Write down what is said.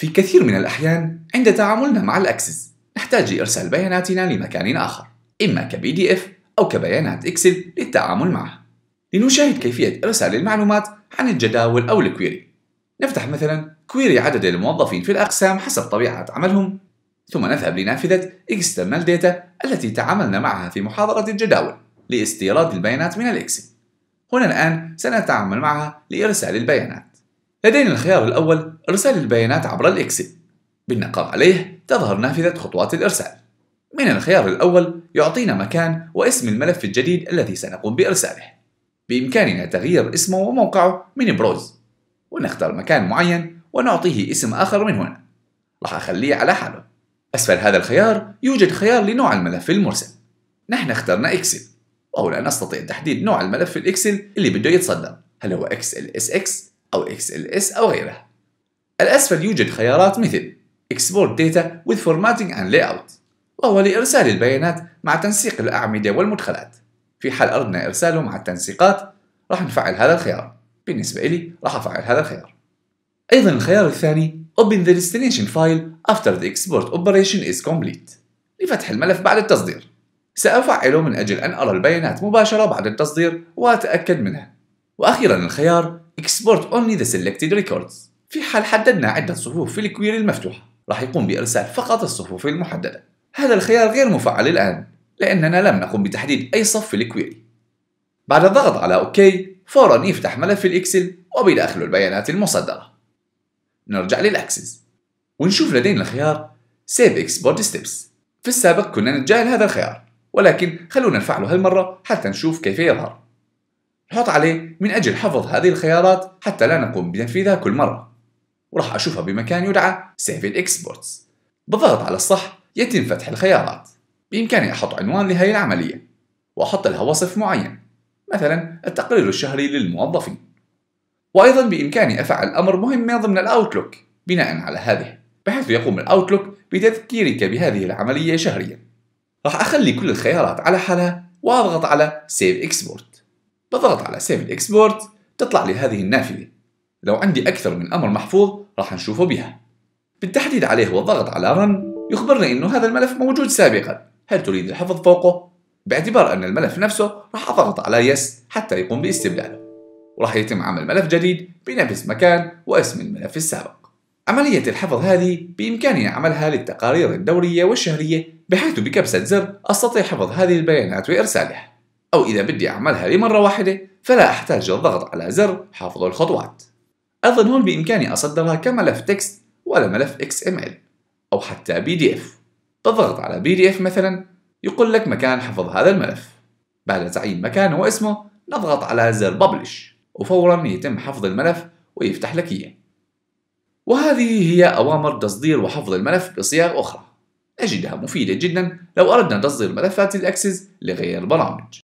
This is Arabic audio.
في كثير من الأحيان عند تعاملنا مع الأكسس نحتاج لإرسال بياناتنا لمكان آخر إما كبي دي إف أو كبيانات إكسل للتعامل معها لنشاهد كيفية إرسال المعلومات عن الجداول أو الكويري نفتح مثلا كويري عدد الموظفين في الأقسام حسب طبيعة عملهم ثم نذهب لنافذة External Data التي تعاملنا معها في محاضرة الجداول لاستيراد البيانات من الإكسل هنا الآن سنتعامل معها لإرسال البيانات لدينا الخيار الأول إرسال البيانات عبر الإكسل بالنقر عليه تظهر نافذة خطوات الإرسال من الخيار الأول يعطينا مكان واسم الملف الجديد الذي سنقوم بإرساله بإمكاننا تغيير اسمه وموقعه من بروز ونختار مكان معين ونعطيه اسم آخر من هنا راح أخليه على حاله أسفل هذا الخيار يوجد خيار لنوع الملف المرسل نحن اخترنا إكسل وهنا نستطيع تحديد نوع الملف الإكسل اللي بده يتصدر هل هو XLSX أو XLS أو غيرها الأسفل يوجد خيارات مثل Export Data with Formatting and Layout وهو لإرسال البيانات مع تنسيق الأعمدة والمدخلات في حال أردنا إرساله مع التنسيقات راح نفعل هذا الخيار بالنسبة إلي راح أفعل هذا الخيار أيضا الخيار الثاني Open the destination file after the export operation is complete لفتح الملف بعد التصدير سأفعله من أجل أن أرى البيانات مباشرة بعد التصدير وأتأكد منها وأخيرا الخيار export only the selected records في حال حددنا عدة صفوف في الكويري المفتوحة راح يقوم بإرسال فقط الصفوف المحددة هذا الخيار غير مفعل الآن لأننا لم نقم بتحديد أي صف في الكويري بعد الضغط على OK فورا يفتح ملف الإكسل وبداخله البيانات المصدرة نرجع للأكسس ونشوف لدينا الخيار Save Export Steps في السابق كنا نتجاهل هذا الخيار ولكن خلونا نفعله هالمرة حتى نشوف كيف يظهر نحط عليه من أجل حفظ هذه الخيارات حتى لا نقوم بتنفيذها كل مرة وراح أشوفها بمكان يدعى Save Exports بالضغط على الصح يتم فتح الخيارات بإمكاني أحط عنوان لهذه العملية وأحط لها وصف معين مثلا التقرير الشهري للموظفين وأيضا بإمكاني أفعل أمر مهم ضمن الأوتلوك بناء على هذه بحيث يقوم الأوتلوك بتذكيرك بهذه العملية شهريا راح أخلي كل الخيارات على حالها وأضغط على Save Export بضغط على سيف الاكسبورت تطلع لي هذه النافذة لو عندي أكثر من أمر محفوظ راح نشوفه بها بالتحديد عليه والضغط على رن يخبرني أنه هذا الملف موجود سابقا هل تريد الحفظ فوقه؟ باعتبار أن الملف نفسه راح أضغط على يس حتى يقوم باستبداله وراح يتم عمل ملف جديد بنفس مكان واسم الملف السابق عملية الحفظ هذه بإمكاني عملها للتقارير الدورية والشهرية بحيث بكبسة زر أستطيع حفظ هذه البيانات وإرسالها أو إذا بدي أعملها لمرة واحدة فلا أحتاج للضغط على زر حافظ الخطوات أيضا هون بإمكاني أصدرها كملف تكست ولا ملف XML أو حتى PDF تضغط على PDF مثلا يقول لك مكان حفظ هذا الملف بعد تعيين مكانه واسمه نضغط على زر Publish وفورا يتم حفظ الملف ويفتح لك إياه وهذه هي أوامر تصدير وحفظ الملف بصيغ أخرى أجدها مفيدة جدا لو أردنا تصدير ملفات الأكسس لغير برامج